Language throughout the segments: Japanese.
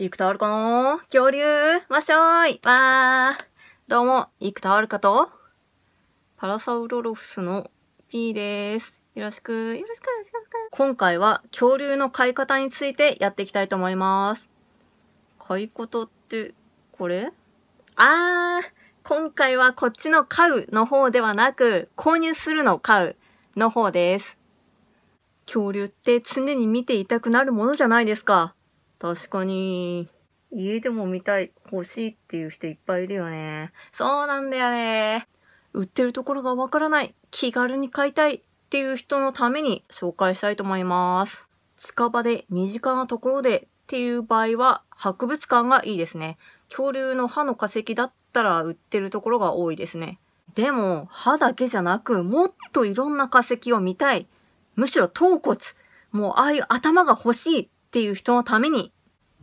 いくたあるかな恐竜わっしょーいわーどうも、いくたあるかと、パラサウロロフスの P です。よろしく、よろしく、よろしく。今回は恐竜の飼い方についてやっていきたいと思います。飼い方って、これあー、今回はこっちの飼うの方ではなく、購入するの飼うの方です。恐竜って常に見ていたくなるものじゃないですか。確かに。家でも見たい、欲しいっていう人いっぱいいるよね。そうなんだよね。売ってるところがわからない、気軽に買いたいっていう人のために紹介したいと思います。近場で身近なところでっていう場合は博物館がいいですね。恐竜の歯の化石だったら売ってるところが多いですね。でも歯だけじゃなくもっといろんな化石を見たい。むしろ頭骨、もうああいう頭が欲しいっていう人のために、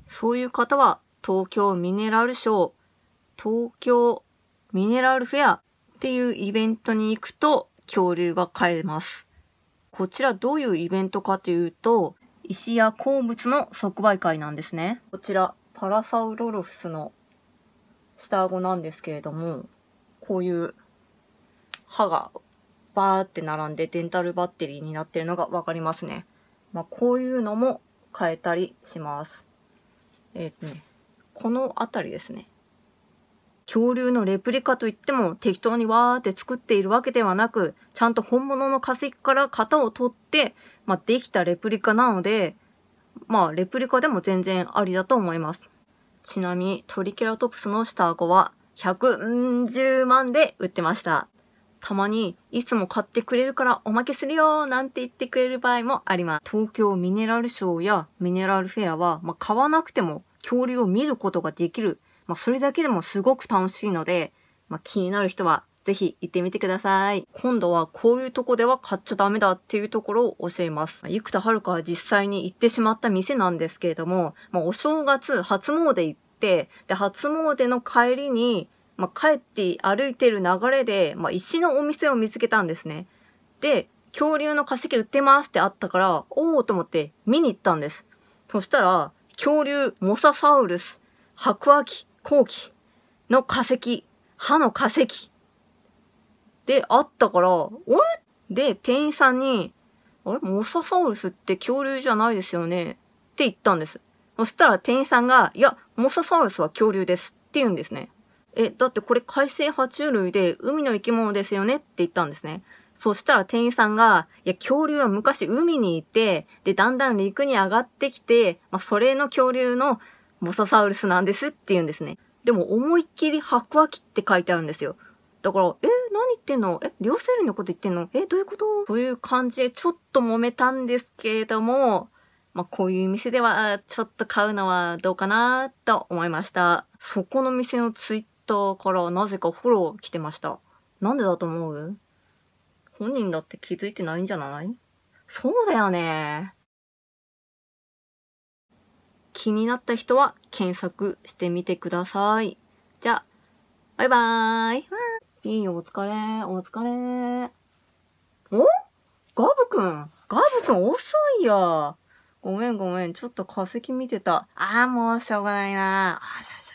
そういう方は東京ミネラルショー、東京ミネラルフェアっていうイベントに行くと恐竜が買えます。こちらどういうイベントかというと、石や鉱物の即売会なんですね。こちら、パラサウロロフスの下顎なんですけれども、こういう歯がバーって並んでデンタルバッテリーになってるのがわかりますね。まあ、こういうのも変えたりします。えっ、ー、とね、この辺りですね。恐竜のレプリカといっても適当にわーって作っているわけではなく、ちゃんと本物の化石から型を取って、まあ、できたレプリカなので、まあ、レプリカでも全然ありだと思います。ちなみに、トリケラトプスの下顎は110万で売ってました。たまにいつも買ってくれるからおまけするよなんて言ってくれる場合もあります。東京ミネラルショーやミネラルフェアは、まあ、買わなくても恐竜を見ることができる。まあ、それだけでもすごく楽しいので、まあ、気になる人はぜひ行ってみてください。今度はこういうとこでは買っちゃダメだっていうところを教えます。ま生田遥は実際に行ってしまった店なんですけれども、まあ、お正月初詣行って、で、初詣の帰りに、まあ、帰って歩いてる流れで、まあ、石のお店を見つけたんですね。で、恐竜の化石売ってますってあったから、おおと思って見に行ったんです。そしたら、恐竜、モササウルス、白亜紀、後期の化石、歯の化石。で、あったから、おれで、店員さんに、あれモササウルスって恐竜じゃないですよねって言ったんです。そしたら店員さんが、いや、モササウルスは恐竜ですって言うんですね。え、だってこれ海生爬虫類で海の生き物ですよねって言ったんですね。そしたら店員さんが、いや、恐竜は昔海にいて、で、だんだん陸に上がってきて、まあ、それの恐竜のモササウルスなんですって言うんですね。でも、思いっきり白亜紀って書いてあるんですよ。だから、え、何言ってんのえ、両生類のこと言ってんのえ、どういうことという感じでちょっと揉めたんですけれども、まあ、こういう店ではちょっと買うのはどうかなと思いました。そこの店のツイッタからなぜかフォロー来てました。なんでだと思う本人だって気づいてないんじゃないそうだよね。気になった人は検索してみてください。じゃあ、バイバーイ。いいよ、お疲れ、お疲れ。おガブくんガブくん遅いや。ごめんごめん、ちょっと化石見てた。ああ、もうしょうがないな。ああ、しゃしゃ。